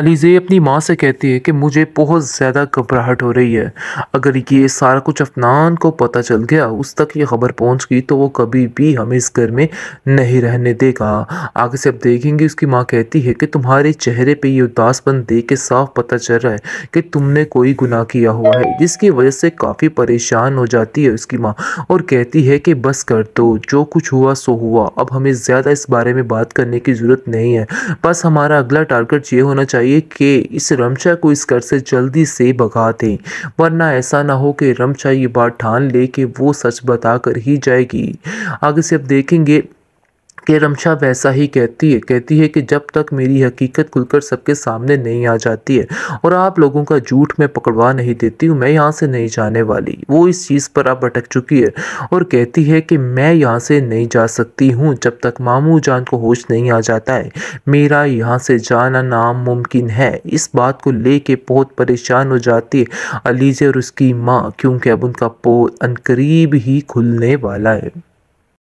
अलीजे अपनी माँ से कहती है कि मुझे बहुत ज़्यादा घबराहट हो रही है अगर ये सारा कुछ अफनान को पता चल गया उस तक ये खबर पहुँच गई तो वो कभी भी हमें इस घर में नहीं रहने देगा आगे से अब देखेंगे उसकी माँ कहती है कि तुम्हारे चेहरे पे ये उदासपन देख के साफ पता चल रहा है कि तुमने कोई गुनाह किया हुआ है जिसकी वजह से काफ़ी परेशान हो जाती है उसकी माँ और कहती है कि बस कर दो जो कुछ हुआ सो हुआ अब हमें ज़्यादा इस बारे में बात करने की ज़रूरत नहीं है बस हमारा अगला टारगेट ये होना चाहिए चाहिए कि इस रमशा को इस घर से जल्दी से भगा दें वरना ऐसा ना हो कि रमशा ये बात ठान ले कि वो सच बताकर ही जाएगी आगे से अब देखेंगे कि रमशा वैसा ही कहती है कहती है कि जब तक मेरी हकीकत खुलकर सबके सामने नहीं आ जाती है और आप लोगों का झूठ मैं पकड़वा नहीं देती हूँ मैं यहाँ से नहीं जाने वाली वो इस चीज़ पर अब भटक चुकी है और कहती है कि मैं यहाँ से नहीं जा सकती हूँ जब तक मामू जान को होश नहीं आ जाता है मेरा यहाँ से जाना नामुमकिन है इस बात को ले कर बहुत परेशान हो जाती है अलीजे और उसकी माँ क्योंकि अब उनका पोल अनकरीब ही खुलने वाला है